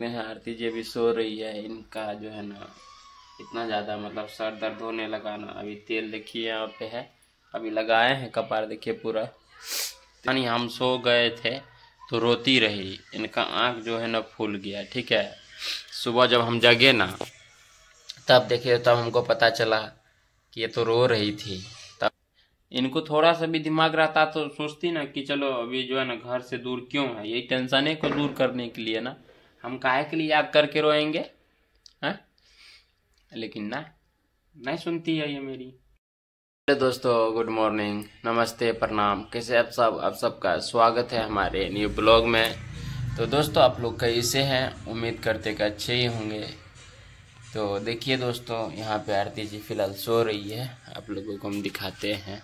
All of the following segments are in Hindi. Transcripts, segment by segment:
सकते हैं आरती जी अभी सो रही है इनका जो है ना इतना ज़्यादा मतलब सर दर्द होने लगा ना अभी तेल देखिए यहाँ पे है अभी लगाए हैं कपार देखिए पूरा यानी हम सो गए थे तो रोती रही इनका आँख जो है ना फूल गया ठीक है सुबह जब हम जगे ना तब देखिए तब हमको पता चला कि ये तो रो रही थी तब इनको थोड़ा सा भी दिमाग रहता तो सोचती ना कि चलो अभी जो है ना घर से दूर क्यों है यही टेंशन को दूर करने के लिए ना हम काहे के लिए याद करके रोएंगे है हाँ? लेकिन ना नहीं सुनती है ये मेरी हेलो दोस्तों गुड मॉर्निंग नमस्ते प्रणाम कैसे आप सब आप सबका स्वागत है हमारे न्यू ब्लॉग में तो दोस्तों आप लोग कैसे हैं उम्मीद करते कि अच्छे ही होंगे तो देखिए दोस्तों यहाँ पे आरती जी फिलहाल सो रही है आप लोगों को हम दिखाते हैं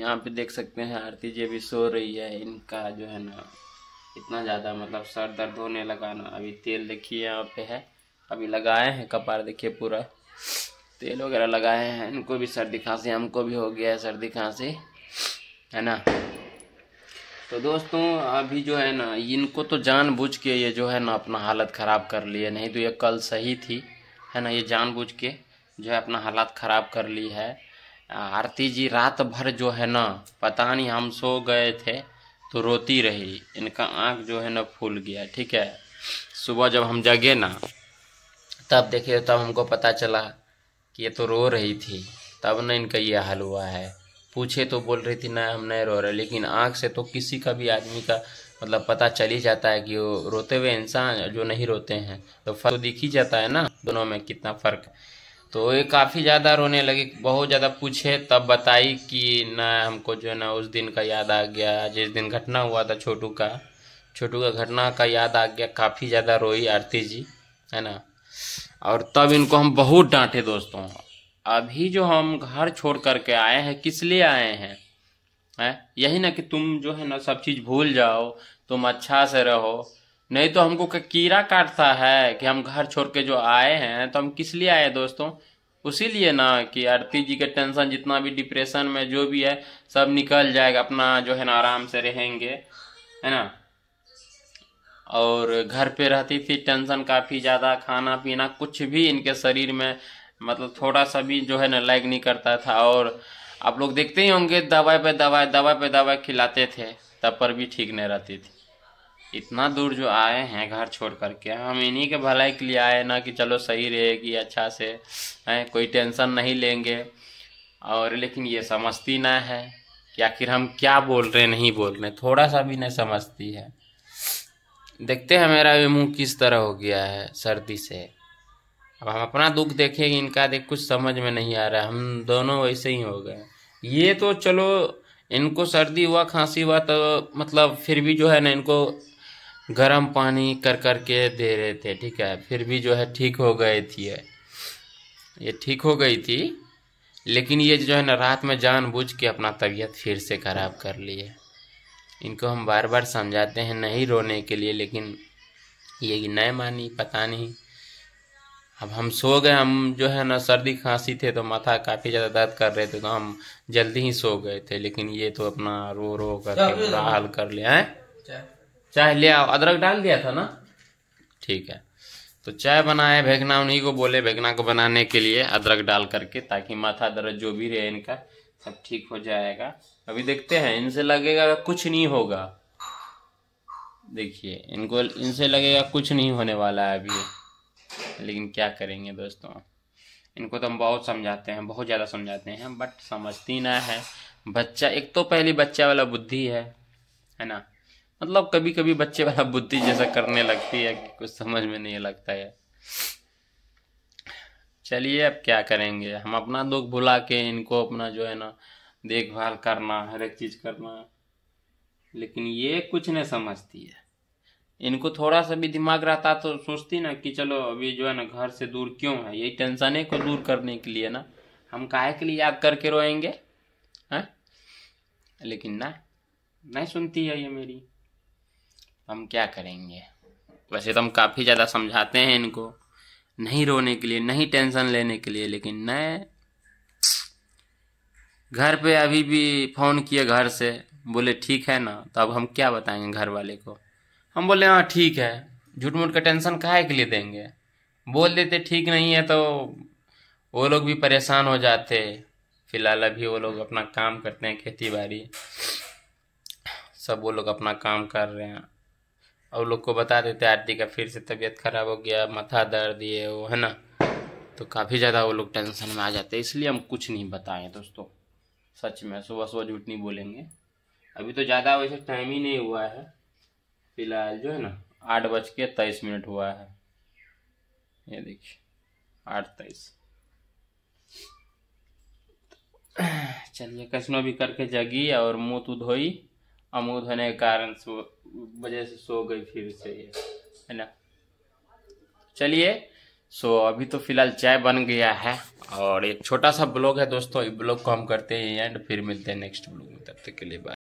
यहाँ पे देख सकते हैं आरती जी भी सो रही है इनका जो है ना इतना ज़्यादा मतलब सर दर्द होने लगा ना अभी तेल देखिए यहाँ पे है अभी लगाए हैं कपार देखिए पूरा तेल वगैरह लगाए हैं इनको भी सर्दी खांसी हमको भी हो गया है सर्दी खांसी है ना तो दोस्तों अभी जो है ना इनको तो जानबूझ के ये जो है ना अपना हालत ख़राब कर लिए नहीं तो ये कल सही थी है ना ये जानबूझ के जो है अपना हालात ख़राब कर ली है आरती जी रात भर जो है ना पता नहीं हम सो गए थे तो रोती रही इनका आँख जो है ना फूल गया ठीक है सुबह जब हम जगे ना तब देखे तब हमको पता चला कि ये तो रो रही थी तब ना इनका ये हाल हुआ है पूछे तो बोल रही थी ना हम नहीं रो रहे लेकिन आँख से तो किसी का भी आदमी का मतलब पता चल ही जाता है कि वो रोते हुए इंसान जो नहीं रोते हैं तो फर्क तो दिख ही जाता है ना दोनों में कितना फ़र्क तो ये काफ़ी ज़्यादा रोने लगी बहुत ज़्यादा पूछे तब बताई कि ना हमको जो है ना उस दिन का याद आ गया जिस दिन घटना हुआ था छोटू का छोटू का घटना का याद आ गया काफ़ी ज़्यादा रोई आरती जी है ना और तब इनको हम बहुत डांटे दोस्तों अभी जो हम घर छोड़ करके आए हैं किस लिए आए हैं है यही ना कि तुम जो है ना सब चीज़ भूल जाओ तुम अच्छा से रहो नहीं तो हमको कीड़ा काटता है कि हम घर छोड़ के जो आए हैं तो हम किस लिए आए दोस्तों उसी लिए ना कि आरती जी के टेंशन जितना भी डिप्रेशन में जो भी है सब निकल जाएगा अपना जो है ना आराम से रहेंगे है ना और घर पे रहती थी टेंशन काफ़ी ज़्यादा खाना पीना कुछ भी इनके शरीर में मतलब थोड़ा सा भी जो है ना लैग नहीं करता था और आप लोग देखते ही होंगे दवाई पे दवाई दवाई पे दवाई खिलाते थे तब पर भी ठीक नहीं रहती थी इतना दूर जो आए हैं घर छोड़ करके हम इन्हीं के भलाई के लिए आए ना कि चलो सही रहेगी अच्छा से हैं कोई टेंशन नहीं लेंगे और लेकिन ये समझती ना है कि आखिर हम क्या बोल रहे नहीं बोल रहे थोड़ा सा भी नहीं समझती है देखते हैं मेरा ये मुँह किस तरह हो गया है सर्दी से अब हम अपना दुख देखेंगे इनका देख कुछ समझ में नहीं आ रहा हम दोनों वैसे ही हो गए ये तो चलो इनको सर्दी हुआ खांसी हुआ तो मतलब फिर भी जो है ना इनको गर्म पानी कर कर के दे रहे थे ठीक है फिर भी जो है ठीक हो गए थी ये ठीक हो गई थी लेकिन ये जो है ना रात में जानबूझ के अपना तबीयत फिर से ख़राब कर ली है इनको हम बार बार समझाते हैं नहीं रोने के लिए लेकिन ये नहीं मानी पता नहीं अब हम सो गए हम जो है ना सर्दी खांसी थे तो माथा काफ़ी ज़्यादा दर्द कर रहे थे तो हम जल्दी ही सो गए थे लेकिन ये तो अपना रो रो कर बुरा हाल कर लिया है चाय ले आओ अदरक डाल दिया था ना ठीक है तो चाय बनाए भेगना उन्हीं को बोले भेगना को बनाने के लिए अदरक डाल करके ताकि माथा दर्द जो भी रहे इनका सब ठीक हो जाएगा अभी देखते हैं इनसे लगेगा कुछ नहीं होगा देखिए इनको इनसे लगेगा कुछ नहीं होने वाला है अभी लेकिन क्या करेंगे दोस्तों इनको तो हम बहुत समझाते हैं बहुत ज़्यादा समझाते हैं बट समझती ना है बच्चा एक तो पहली बच्चा वाला बुद्धि है है ना मतलब कभी कभी बच्चे वाला बुद्धि जैसा करने लगती है कि कुछ समझ में नहीं लगता है चलिए अब क्या करेंगे हम अपना दुख भुला के इनको अपना जो है ना देखभाल करना हर एक चीज़ करना लेकिन ये कुछ नहीं समझती है इनको थोड़ा सा भी दिमाग रहता तो सोचती ना कि चलो अभी जो है ना घर से दूर क्यों है यही टेंशने को दूर करने के लिए ना हम काहे के लिए याद करके रोएंगे हैं हाँ? लेकिन ना नहीं सुनती है ये मेरी हम क्या करेंगे वैसे तो हम काफ़ी ज़्यादा समझाते हैं इनको नहीं रोने के लिए नहीं टेंशन लेने के लिए लेकिन न घर पे अभी भी फ़ोन किए घर से बोले ठीक है ना तो अब हम क्या बताएंगे घर वाले को हम बोले हाँ ठीक है झूठ मूठ का टेंशन काहे के लिए देंगे बोल देते ठीक नहीं है तो वो लोग भी परेशान हो जाते फिलहाल अभी वो लोग अपना काम करते हैं खेती बाड़ी सब वो लोग अपना काम कर रहे हैं और लोग को बता देते आरती का फिर से तबीयत खराब हो गया माथा दर्द ये वो है ना तो काफ़ी ज़्यादा वो लोग टेंशन में आ जाते हैं इसलिए हम कुछ नहीं बताएं दोस्तों सच में सुबह सुबह झूठ नहीं बोलेंगे अभी तो ज़्यादा वैसे टाइम ही नहीं हुआ है फिलहाल जो है ना आठ बज के तेईस मिनट हुआ है ये देखिए आठ तेईस चलिए कैसनो भी करके जगी और मुँह तो धोई अमूद होने के कारण वजह से सो गई फिर से ये है ना चलिए सो अभी तो फिलहाल चाय बन गया है और एक छोटा सा ब्लॉग है दोस्तों ब्लॉग को हम करते हैं एंड फिर मिलते हैं नेक्स्ट ब्लॉग में तब तक के लिए बाय